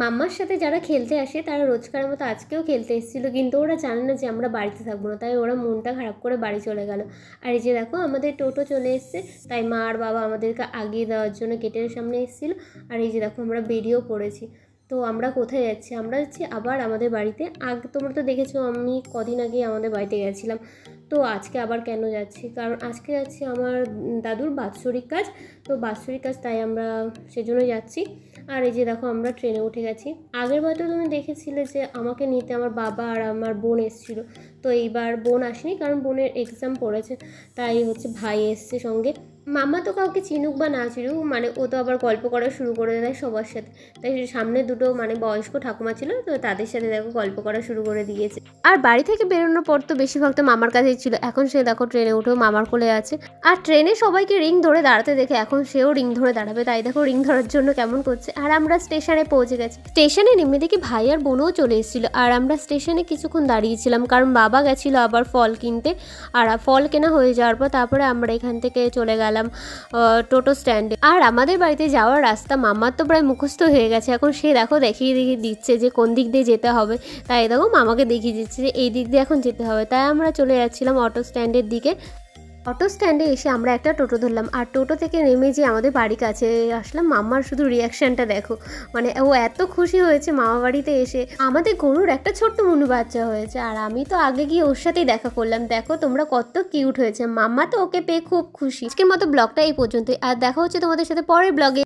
মাম্মার সাথে যারা খেলতে আসে তারা রোজকার মতো আজকেও খেলতে এসেছিলো কিন্তু ওরা জানে না যে আমরা বাড়িতে থাকবো না তাই ওরা মনটা খারাপ করে বাড়ি চলে গেল আর এই যে দেখো আমাদের টোটো চলে এসছে তাই মা আর বাবা আমাদেরকে আগিয়ে দেওয়ার জন্য গেটের সামনে এসেছিলো আর এই যে দেখো আমরা বেরিয়েও পড়েছি তো আমরা কোথায় যাচ্ছি আমরা যাচ্ছি আবার আমাদের বাড়িতে আগ তোমরা তো দেখেছো আমি কদিন আগে আমাদের বাড়িতে গেছিলাম তো আজকে আবার কেন যাচ্ছি কারণ আজকে যাচ্ছি আমার দাদুর বাৎসরিক কাজ তো বাৎসরিক কাজ তাই আমরা সেজন্য যাচ্ছি আর এই যে দেখো আমরা ট্রেনে উঠে গেছি আগের বার তো তুমি দেখেছিলে যে আমাকে নিতে আমার বাবা আর আমার বোন এসেছিলো তো এইবার বোন আসেনি কারণ বোনের এক্সাম পড়েছে তাই হচ্ছে ভাই এসছে সঙ্গে মামা তো কাউকে চিনুক বা না চিনুক মানে ও তো আবার গল্প করা শুরু করে দেয় সবার সাথে তাই সামনে দুটো মানে বয়স্ক ঠাকুমা ছিল তো তাদের সাথে দেখো গল্প করা শুরু করে দিয়েছে আর বাড়ি থেকে বেরোনোর পর তো বেশিরভাগ তো মামার কাছেই ছিল এখন সে দেখো ট্রেনে উঠেও মামার কোলে আছে আর ট্রেনে সবাইকে রিং ধরে দাঁড়াতে দেখে এখন সেও রিং ধরে দাঁড়াবে তাই দেখো রিং ধরার জন্য কেমন করছে আর আমরা স্টেশনে পৌঁছে গেছি স্টেশনে নেমে দেখি ভাই আর বোনও চলে এসেছিল আর আমরা স্টেশনে কিছুক্ষণ দাঁড়িয়েছিলাম কারণ বাবা গেছিলো আবার ফল কিনতে আর ফল কেনা হয়ে যাওয়ার পর তারপরে আমরা এখান থেকে চলে গেলাম টোটো স্ট্যান্ডে আর আমাদের বাড়িতে যাওয়ার রাস্তা মামার তো প্রায় মুখস্থ হয়ে গেছে এখন সে দেখো দেখিয়ে দেখিয়ে দিচ্ছে যে কোন দিক দিয়ে যেতে হবে তাই দেখো মামাকে দেখিয়ে দিচ্ছে যে এই দিক দিয়ে এখন যেতে হবে তাই আমরা চলে যাচ্ছিলাম অটো স্ট্যান্ডের দিকে অটো স্ট্যান্ডে এসে আমরা একটা টোটো ধরলাম আর টোটো থেকে নেমে যে আমাদের বাড়ির কাছে আসলাম মাম্মার শুধু রিয়াকশানটা দেখো মানে ও এত খুশি হয়েছে মামা বাড়িতে এসে আমাদের গরুর একটা ছোট্ট মুনু বাচ্চা হয়েছে আর আমি তো আগে গিয়ে ওর সাথেই দেখা করলাম দেখো তোমরা কত কিউট হয়েছে মাম্মা তো ওকে পেয়ে খুব খুশি আজকের মতো ব্লগটা এই পর্যন্তই আর দেখা হচ্ছে তোমাদের সাথে পরের ব্লগে